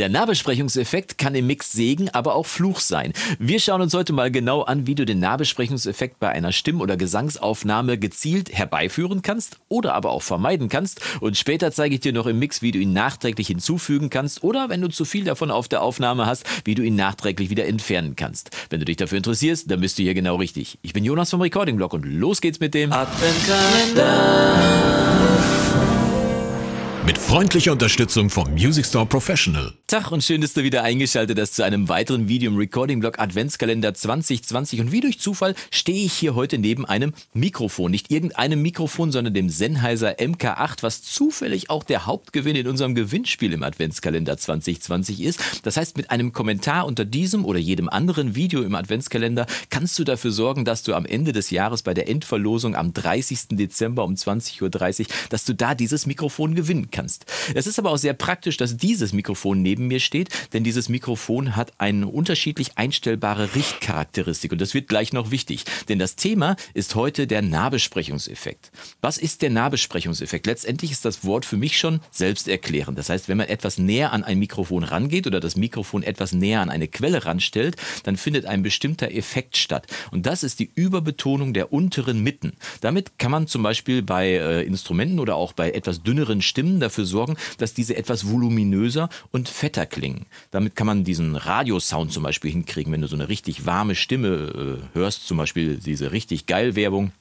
Der Nahbesprechungseffekt kann im Mix Segen, aber auch Fluch sein. Wir schauen uns heute mal genau an, wie du den Nahbesprechungseffekt bei einer Stimm- oder Gesangsaufnahme gezielt herbeiführen kannst oder aber auch vermeiden kannst. Und später zeige ich dir noch im Mix, wie du ihn nachträglich hinzufügen kannst oder wenn du zu viel davon auf der Aufnahme hast, wie du ihn nachträglich wieder entfernen kannst. Wenn du dich dafür interessierst, dann bist du hier genau richtig. Ich bin Jonas vom Recording Blog und los geht's mit dem Adventkalender mit freundlicher Unterstützung vom Music Store Professional. Tag und schön, dass du wieder eingeschaltet hast zu einem weiteren Video im Recording Blog Adventskalender 2020. Und wie durch Zufall stehe ich hier heute neben einem Mikrofon. Nicht irgendeinem Mikrofon, sondern dem Sennheiser MK8, was zufällig auch der Hauptgewinn in unserem Gewinnspiel im Adventskalender 2020 ist. Das heißt, mit einem Kommentar unter diesem oder jedem anderen Video im Adventskalender kannst du dafür sorgen, dass du am Ende des Jahres bei der Endverlosung am 30. Dezember um 20.30 Uhr, dass du da dieses Mikrofon gewinnen kannst kannst. Es ist aber auch sehr praktisch, dass dieses Mikrofon neben mir steht, denn dieses Mikrofon hat eine unterschiedlich einstellbare Richtcharakteristik und das wird gleich noch wichtig, denn das Thema ist heute der Nahbesprechungseffekt. Was ist der Nahbesprechungseffekt? Letztendlich ist das Wort für mich schon selbsterklärend. Das heißt, wenn man etwas näher an ein Mikrofon rangeht oder das Mikrofon etwas näher an eine Quelle ranstellt, dann findet ein bestimmter Effekt statt und das ist die Überbetonung der unteren Mitten. Damit kann man zum Beispiel bei äh, Instrumenten oder auch bei etwas dünneren Stimmen dafür sorgen, dass diese etwas voluminöser und fetter klingen. Damit kann man diesen Radiosound zum Beispiel hinkriegen, wenn du so eine richtig warme Stimme äh, hörst, zum Beispiel diese richtig geil Werbung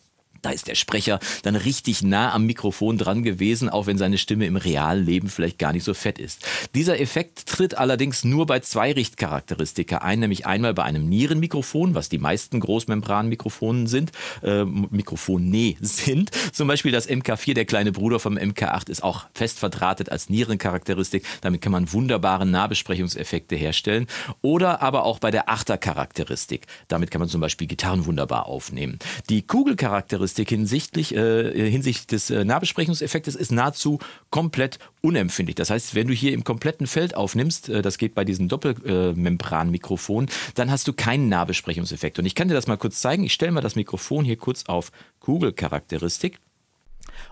da ist der Sprecher dann richtig nah am Mikrofon dran gewesen, auch wenn seine Stimme im realen Leben vielleicht gar nicht so fett ist. Dieser Effekt tritt allerdings nur bei zwei Richtcharakteristika ein, nämlich einmal bei einem Nierenmikrofon, was die meisten Großmembranmikrofonen sind, äh, Mikrofone sind. Zum Beispiel das MK4, der kleine Bruder vom MK8, ist auch fest verdrahtet als Nierencharakteristik. Damit kann man wunderbare Nahbesprechungseffekte herstellen. Oder aber auch bei der Achtercharakteristik. Damit kann man zum Beispiel Gitarren wunderbar aufnehmen. Die Kugelcharakteristik Charakteristik hinsichtlich, äh, hinsichtlich des äh, Nahbesprechungseffektes ist nahezu komplett unempfindlich. Das heißt, wenn du hier im kompletten Feld aufnimmst, äh, das geht bei diesem Doppelmembranmikrofon, dann hast du keinen Nahbesprechungseffekt. Und ich kann dir das mal kurz zeigen. Ich stelle mal das Mikrofon hier kurz auf Kugelcharakteristik.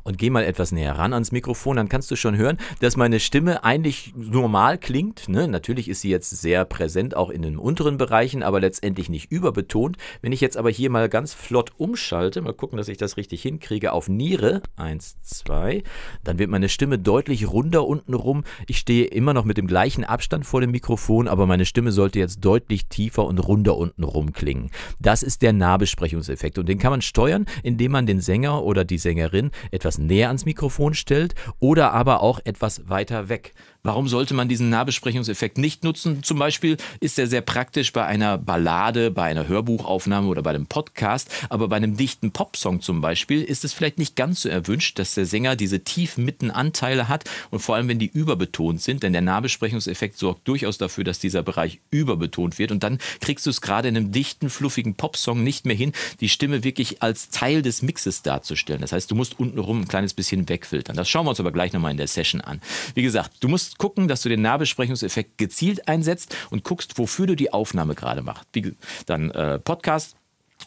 Und geh mal etwas näher ran ans Mikrofon, dann kannst du schon hören, dass meine Stimme eigentlich normal klingt. Ne? Natürlich ist sie jetzt sehr präsent, auch in den unteren Bereichen, aber letztendlich nicht überbetont. Wenn ich jetzt aber hier mal ganz flott umschalte, mal gucken, dass ich das richtig hinkriege, auf Niere, 1, 2, dann wird meine Stimme deutlich runder unten rum. Ich stehe immer noch mit dem gleichen Abstand vor dem Mikrofon, aber meine Stimme sollte jetzt deutlich tiefer und runder unten rum klingen. Das ist der Nahbesprechungseffekt und den kann man steuern, indem man den Sänger oder die Sängerin etwas näher ans Mikrofon stellt oder aber auch etwas weiter weg. Warum sollte man diesen Nahbesprechungseffekt nicht nutzen? Zum Beispiel ist er sehr praktisch bei einer Ballade, bei einer Hörbuchaufnahme oder bei einem Podcast. Aber bei einem dichten Popsong zum Beispiel ist es vielleicht nicht ganz so erwünscht, dass der Sänger diese tiefmitten Anteile hat und vor allem, wenn die überbetont sind, denn der Nahbesprechungseffekt sorgt durchaus dafür, dass dieser Bereich überbetont wird und dann kriegst du es gerade in einem dichten, fluffigen Popsong nicht mehr hin, die Stimme wirklich als Teil des Mixes darzustellen. Das heißt, du musst untenrum ein kleines bisschen wegfiltern. Das schauen wir uns aber gleich nochmal in der Session an. Wie gesagt, du musst gucken, dass du den Nahbesprechungseffekt gezielt einsetzt und guckst, wofür du die Aufnahme gerade machst. Wie, dann äh, Podcast,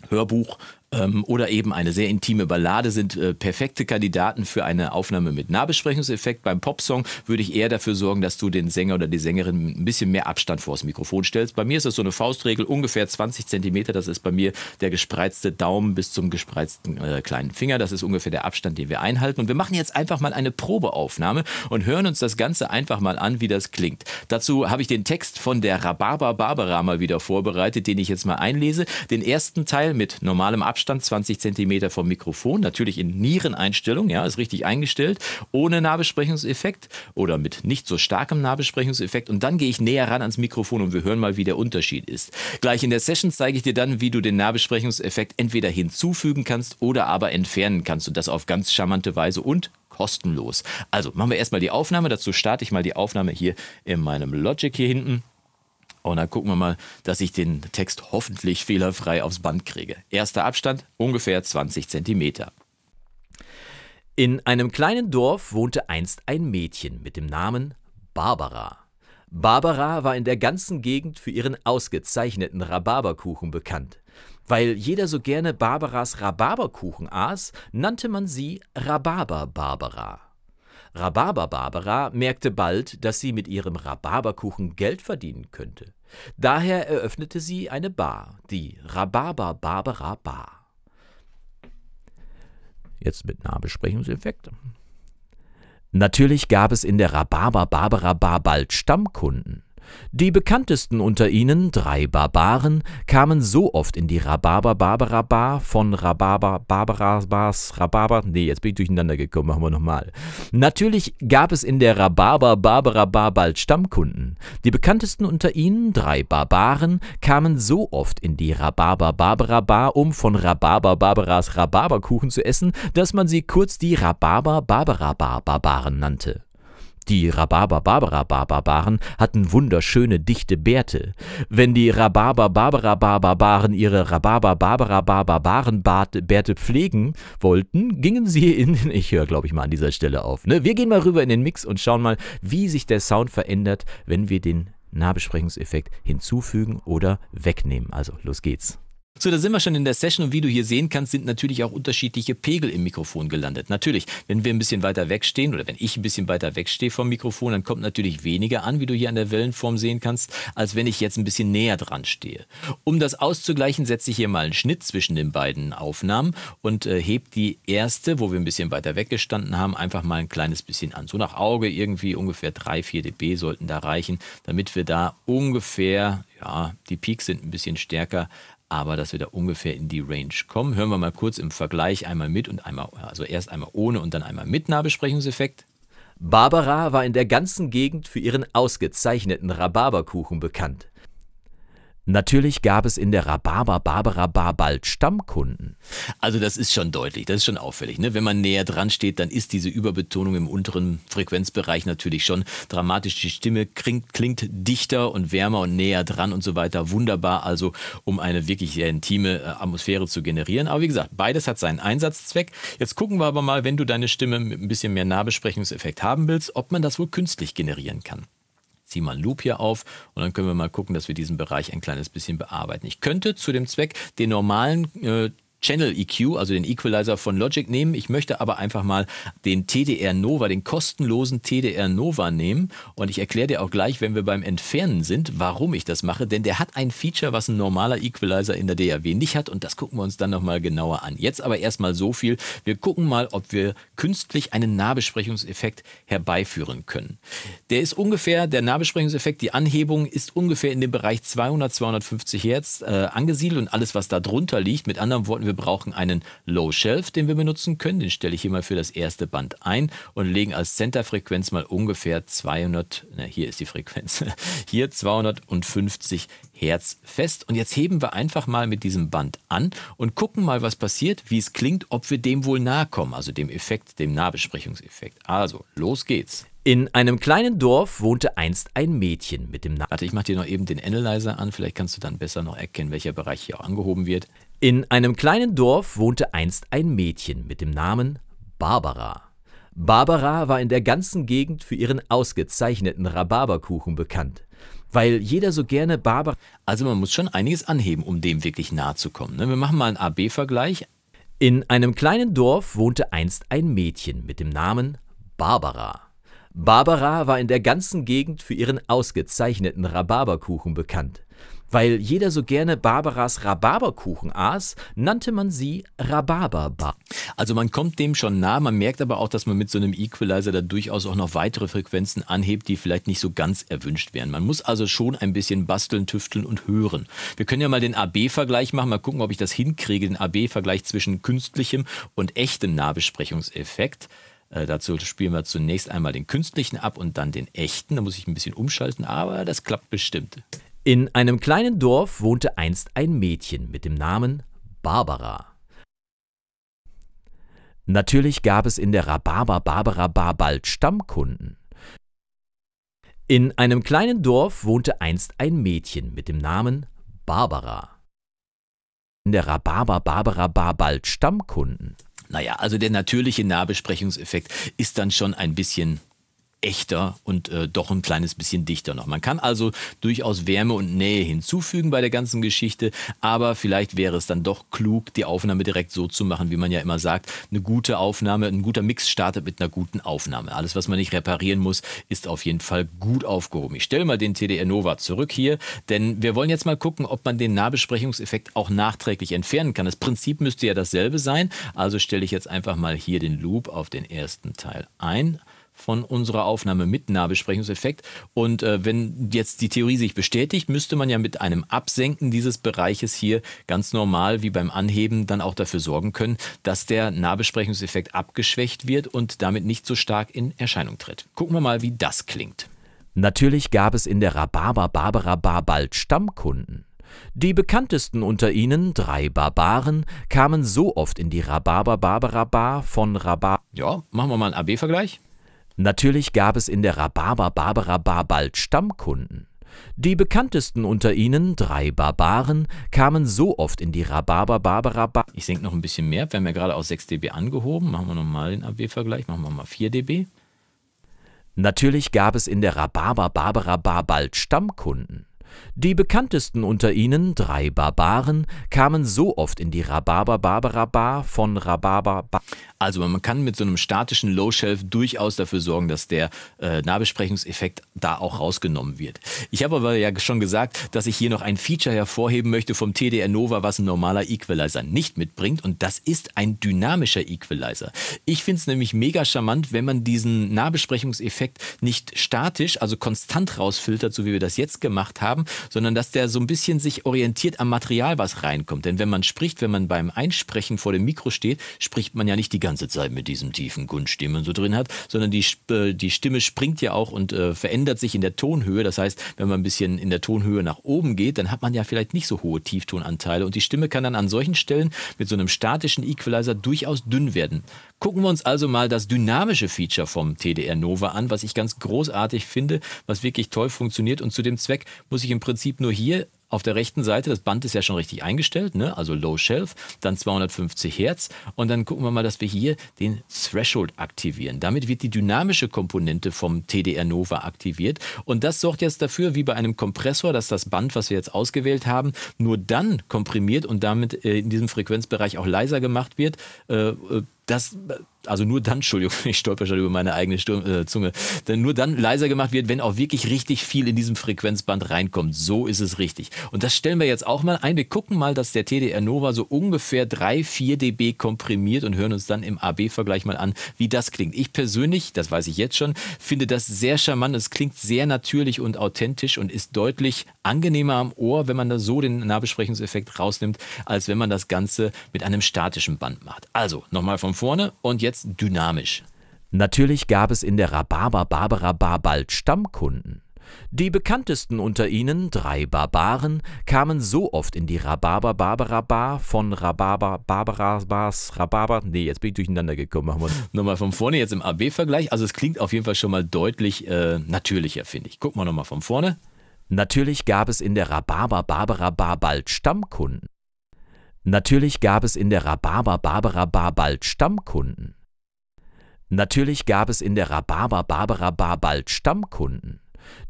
Hörbuch, ähm, oder eben eine sehr intime Ballade sind äh, perfekte Kandidaten für eine Aufnahme mit Nahbesprechungseffekt. Beim Popsong würde ich eher dafür sorgen, dass du den Sänger oder die Sängerin ein bisschen mehr Abstand vors Mikrofon stellst. Bei mir ist das so eine Faustregel, ungefähr 20 Zentimeter. Das ist bei mir der gespreizte Daumen bis zum gespreizten äh, kleinen Finger. Das ist ungefähr der Abstand, den wir einhalten. Und wir machen jetzt einfach mal eine Probeaufnahme und hören uns das Ganze einfach mal an, wie das klingt. Dazu habe ich den Text von der Rhabarber Barbara mal wieder vorbereitet, den ich jetzt mal einlese. Den ersten Teil mit normalem Abstand Abstand 20 cm vom Mikrofon, natürlich in Niereneinstellung, ja, ist richtig eingestellt, ohne Nahbesprechungseffekt oder mit nicht so starkem Nahbesprechungseffekt. Und dann gehe ich näher ran ans Mikrofon und wir hören mal, wie der Unterschied ist. Gleich in der Session zeige ich dir dann, wie du den Nahbesprechungseffekt entweder hinzufügen kannst oder aber entfernen kannst und das auf ganz charmante Weise und kostenlos. Also machen wir erstmal die Aufnahme. Dazu starte ich mal die Aufnahme hier in meinem Logic hier hinten. Und dann gucken wir mal, dass ich den Text hoffentlich fehlerfrei aufs Band kriege. Erster Abstand ungefähr 20 cm. In einem kleinen Dorf wohnte einst ein Mädchen mit dem Namen Barbara. Barbara war in der ganzen Gegend für ihren ausgezeichneten Rhabarberkuchen bekannt. Weil jeder so gerne Barbaras Rhabarberkuchen aß, nannte man sie Rhabarber-Barbara. Rhabarber Barbara merkte bald, dass sie mit ihrem Rhabarberkuchen Geld verdienen könnte. Daher eröffnete sie eine Bar, die Rhabarber Barbara Bar. Jetzt mit Nahbesprechungseffekt. Natürlich gab es in der Rhabarber Barbara Bar bald Stammkunden. Die bekanntesten unter ihnen, drei Barbaren, kamen so oft in die Rhabarber Barbara Bar von Rhabarber Barbara Bars Rhabarber. Nee, jetzt bin ich durcheinander gekommen, machen wir nochmal. Natürlich gab es in der Rhabarber Barbara Bar bald Stammkunden. Die bekanntesten unter ihnen, drei Barbaren, kamen so oft in die Rhabarber Barbara Bar, um von Rhabarber Barbaras Rhabarberkuchen zu essen, dass man sie kurz die Rhabarber Barbara Bar Barbaren nannte. Die Rhabarber-Barbara-Barbaren hatten wunderschöne, dichte Bärte. Wenn die Rhabarber-Barbara-Barbaren ihre Rhabarber-Barbara-Barbaren-Bärte pflegen wollten, gingen sie in... den. Ich höre, glaube ich, mal an dieser Stelle auf. Ne? Wir gehen mal rüber in den Mix und schauen mal, wie sich der Sound verändert, wenn wir den Nahbesprechungseffekt hinzufügen oder wegnehmen. Also, los geht's. So, da sind wir schon in der Session und wie du hier sehen kannst, sind natürlich auch unterschiedliche Pegel im Mikrofon gelandet. Natürlich, wenn wir ein bisschen weiter wegstehen oder wenn ich ein bisschen weiter wegstehe vom Mikrofon, dann kommt natürlich weniger an, wie du hier an der Wellenform sehen kannst, als wenn ich jetzt ein bisschen näher dran stehe. Um das auszugleichen, setze ich hier mal einen Schnitt zwischen den beiden Aufnahmen und äh, heb die erste, wo wir ein bisschen weiter weggestanden haben, einfach mal ein kleines bisschen an. So nach Auge irgendwie ungefähr 3, 4 dB sollten da reichen, damit wir da ungefähr ja, die Peaks sind ein bisschen stärker, aber dass wir da ungefähr in die Range kommen. Hören wir mal kurz im Vergleich einmal mit und einmal, also erst einmal ohne und dann einmal mit Nahbesprechungseffekt. Barbara war in der ganzen Gegend für ihren ausgezeichneten Rhabarberkuchen bekannt. Natürlich gab es in der Rhabarber Barbara Bar bald Stammkunden. Also das ist schon deutlich, das ist schon auffällig. Ne? Wenn man näher dran steht, dann ist diese Überbetonung im unteren Frequenzbereich natürlich schon dramatisch. Die Stimme klingt, klingt dichter und wärmer und näher dran und so weiter. Wunderbar, also um eine wirklich sehr intime äh, Atmosphäre zu generieren. Aber wie gesagt, beides hat seinen Einsatzzweck. Jetzt gucken wir aber mal, wenn du deine Stimme mit ein bisschen mehr Nahbesprechungseffekt haben willst, ob man das wohl künstlich generieren kann ziehe mal einen Loop hier auf und dann können wir mal gucken, dass wir diesen Bereich ein kleines bisschen bearbeiten. Ich könnte zu dem Zweck den normalen äh, Channel EQ, also den Equalizer von Logic nehmen. Ich möchte aber einfach mal den TDR Nova, den kostenlosen TDR Nova nehmen. Und ich erkläre dir auch gleich, wenn wir beim Entfernen sind, warum ich das mache. Denn der hat ein Feature, was ein normaler Equalizer in der DAW nicht hat. Und das gucken wir uns dann nochmal genauer an. Jetzt aber erstmal so viel. Wir gucken mal, ob wir künstlich einen Nahbesprechungseffekt herbeiführen können. Der ist ungefähr, der Nahbesprechungseffekt, die Anhebung ist ungefähr in dem Bereich 200, 250 Hertz äh, angesiedelt. Und alles, was da drunter liegt, mit anderen Worten, wir wir brauchen einen Low Shelf, den wir benutzen können. Den stelle ich hier mal für das erste Band ein und legen als Center-Frequenz mal ungefähr 200, na, hier ist die Frequenz, hier 250 Hertz fest. Und jetzt heben wir einfach mal mit diesem Band an und gucken mal, was passiert, wie es klingt, ob wir dem wohl nahe kommen, also dem Effekt, dem Nahbesprechungseffekt. Also, los geht's. In einem kleinen Dorf wohnte einst ein Mädchen mit dem Namen. Warte, ich mache dir noch eben den Analyzer an, vielleicht kannst du dann besser noch erkennen, welcher Bereich hier auch angehoben wird. In einem kleinen Dorf wohnte einst ein Mädchen mit dem Namen Barbara. Barbara war in der ganzen Gegend für ihren ausgezeichneten Rhabarberkuchen bekannt, weil jeder so gerne Barbara. Also man muss schon einiges anheben, um dem wirklich nahe zu kommen. Ne? Wir machen mal einen AB-Vergleich. In einem kleinen Dorf wohnte einst ein Mädchen mit dem Namen Barbara. Barbara war in der ganzen Gegend für ihren ausgezeichneten Rhabarberkuchen bekannt, weil jeder so gerne Barbaras Rhabarberkuchen aß, nannte man sie Rhabarberbar. Also man kommt dem schon nah, man merkt aber auch, dass man mit so einem Equalizer da durchaus auch noch weitere Frequenzen anhebt, die vielleicht nicht so ganz erwünscht wären. Man muss also schon ein bisschen basteln, tüfteln und hören. Wir können ja mal den AB-Vergleich machen, mal gucken, ob ich das hinkriege, den AB-Vergleich zwischen künstlichem und echtem Nahbesprechungseffekt. Äh, dazu spielen wir zunächst einmal den künstlichen ab und dann den echten. Da muss ich ein bisschen umschalten, aber das klappt bestimmt. In einem kleinen Dorf wohnte einst ein Mädchen mit dem Namen Barbara. Natürlich gab es in der Rhabarber Barbara Bar bald Stammkunden. In einem kleinen Dorf wohnte einst ein Mädchen mit dem Namen Barbara. In der Rhabarber Barbara Bar bald Stammkunden. Naja, also der natürliche Nahbesprechungseffekt ist dann schon ein bisschen echter und äh, doch ein kleines bisschen dichter noch. Man kann also durchaus Wärme und Nähe hinzufügen bei der ganzen Geschichte, aber vielleicht wäre es dann doch klug, die Aufnahme direkt so zu machen, wie man ja immer sagt. Eine gute Aufnahme, ein guter Mix startet mit einer guten Aufnahme. Alles, was man nicht reparieren muss, ist auf jeden Fall gut aufgehoben. Ich stelle mal den TDR Nova zurück hier, denn wir wollen jetzt mal gucken, ob man den Nahbesprechungseffekt auch nachträglich entfernen kann. Das Prinzip müsste ja dasselbe sein, also stelle ich jetzt einfach mal hier den Loop auf den ersten Teil ein von unserer Aufnahme mit Nahbesprechungseffekt. Und äh, wenn jetzt die Theorie sich bestätigt, müsste man ja mit einem Absenken dieses Bereiches hier ganz normal wie beim Anheben dann auch dafür sorgen können, dass der Nahbesprechungseffekt abgeschwächt wird und damit nicht so stark in Erscheinung tritt. Gucken wir mal, wie das klingt. Natürlich gab es in der Rhabarber Barbara Bar bald Stammkunden. Die bekanntesten unter ihnen, drei Barbaren, kamen so oft in die Rhabarber Barbara Bar von Rhabar. Ja, machen wir mal einen AB-Vergleich. Natürlich gab es in der Rhabarber Barbara Bar bald Stammkunden. Die bekanntesten unter ihnen, drei Barbaren, kamen so oft in die Rhabarber Barbara Bar. Ich senke noch ein bisschen mehr. Wir haben ja gerade aus 6 dB angehoben. Machen wir nochmal den AB-Vergleich. Machen wir mal 4 dB. Natürlich gab es in der Rhabarber Barbara Bar bald Stammkunden. Die bekanntesten unter ihnen, drei Barbaren, kamen so oft in die Rhabarber Barbara Bar von Rhabarber Bar. Also man kann mit so einem statischen Low Shelf durchaus dafür sorgen, dass der äh, Nahbesprechungseffekt da auch rausgenommen wird. Ich habe aber ja schon gesagt, dass ich hier noch ein Feature hervorheben möchte vom TDR Nova, was ein normaler Equalizer nicht mitbringt und das ist ein dynamischer Equalizer. Ich finde es nämlich mega charmant, wenn man diesen Nahbesprechungseffekt nicht statisch, also konstant rausfiltert, so wie wir das jetzt gemacht haben, haben, sondern dass der so ein bisschen sich orientiert am Material, was reinkommt. Denn wenn man spricht, wenn man beim Einsprechen vor dem Mikro steht, spricht man ja nicht die ganze Zeit mit diesem tiefen Gunst, den man so drin hat, sondern die, äh, die Stimme springt ja auch und äh, verändert sich in der Tonhöhe. Das heißt, wenn man ein bisschen in der Tonhöhe nach oben geht, dann hat man ja vielleicht nicht so hohe Tieftonanteile und die Stimme kann dann an solchen Stellen mit so einem statischen Equalizer durchaus dünn werden. Gucken wir uns also mal das dynamische Feature vom TDR Nova an, was ich ganz großartig finde, was wirklich toll funktioniert und zu dem Zweck muss ich ich im Prinzip nur hier auf der rechten Seite, das Band ist ja schon richtig eingestellt, ne? also Low Shelf, dann 250 Hertz und dann gucken wir mal, dass wir hier den Threshold aktivieren. Damit wird die dynamische Komponente vom TDR Nova aktiviert und das sorgt jetzt dafür, wie bei einem Kompressor, dass das Band, was wir jetzt ausgewählt haben, nur dann komprimiert und damit äh, in diesem Frequenzbereich auch leiser gemacht wird, äh, äh, das, also nur dann, Entschuldigung, ich stolper schon über meine eigene Sturm, äh, Zunge, denn nur dann leiser gemacht wird, wenn auch wirklich richtig viel in diesem Frequenzband reinkommt. So ist es richtig. Und das stellen wir jetzt auch mal ein. Wir gucken mal, dass der TDR Nova so ungefähr 3, 4 dB komprimiert und hören uns dann im AB-Vergleich mal an, wie das klingt. Ich persönlich, das weiß ich jetzt schon, finde das sehr charmant. Es klingt sehr natürlich und authentisch und ist deutlich angenehmer am Ohr, wenn man da so den Nahbesprechungseffekt rausnimmt, als wenn man das Ganze mit einem statischen Band macht. Also, nochmal vom vorne und jetzt dynamisch. Natürlich gab es in der Rhabarber Barbara Bar bald Stammkunden. Die bekanntesten unter ihnen, drei Barbaren, kamen so oft in die Rhabarber Barbara Bar von Rhabarber Barbara Bars Rhabarber. Nee, jetzt bin ich durcheinander gekommen. nochmal von vorne, jetzt im AB-Vergleich. Also es klingt auf jeden Fall schon mal deutlich äh, natürlicher, finde ich. Gucken wir nochmal von vorne. Natürlich gab es in der Rhabarber Barbara Bar bald Stammkunden. Natürlich gab es in der Rhabarber Barbara Bar bald Stammkunden. Natürlich gab es in der Rhabarber Barbara Bar bald Stammkunden.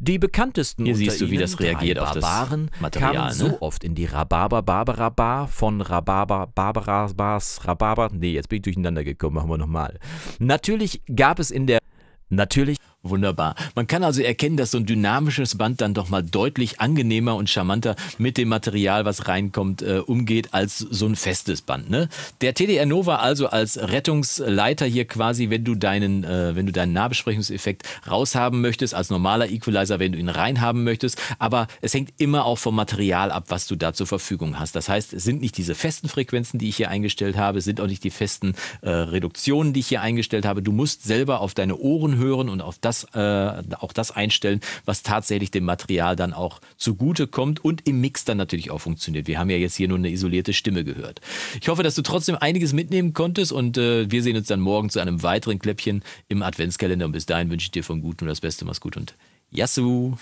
Die bekanntesten Hier siehst du, ihnen, das reagiert auf Barbaren, das Material, kamen so ne? oft in die Rhabarber Barbara Bar von Rhabarber Barbara Bars Rhabarber. Nee, jetzt bin ich durcheinander gekommen, machen wir nochmal. Natürlich gab es in der Natürlich Wunderbar. Man kann also erkennen, dass so ein dynamisches Band dann doch mal deutlich angenehmer und charmanter mit dem Material, was reinkommt, äh, umgeht, als so ein festes Band. Ne? Der TDR Nova also als Rettungsleiter hier quasi, wenn du deinen, äh, wenn du deinen Nahbesprechungseffekt raushaben möchtest, als normaler Equalizer, wenn du ihn reinhaben möchtest. Aber es hängt immer auch vom Material ab, was du da zur Verfügung hast. Das heißt, es sind nicht diese festen Frequenzen, die ich hier eingestellt habe, sind auch nicht die festen äh, Reduktionen, die ich hier eingestellt habe. Du musst selber auf deine Ohren hören und auf das das, äh, auch das einstellen, was tatsächlich dem Material dann auch zugute kommt und im Mix dann natürlich auch funktioniert. Wir haben ja jetzt hier nur eine isolierte Stimme gehört. Ich hoffe, dass du trotzdem einiges mitnehmen konntest und äh, wir sehen uns dann morgen zu einem weiteren Kläppchen im Adventskalender. Und bis dahin wünsche ich dir vom Guten und das Beste. Mach's gut und Yassou!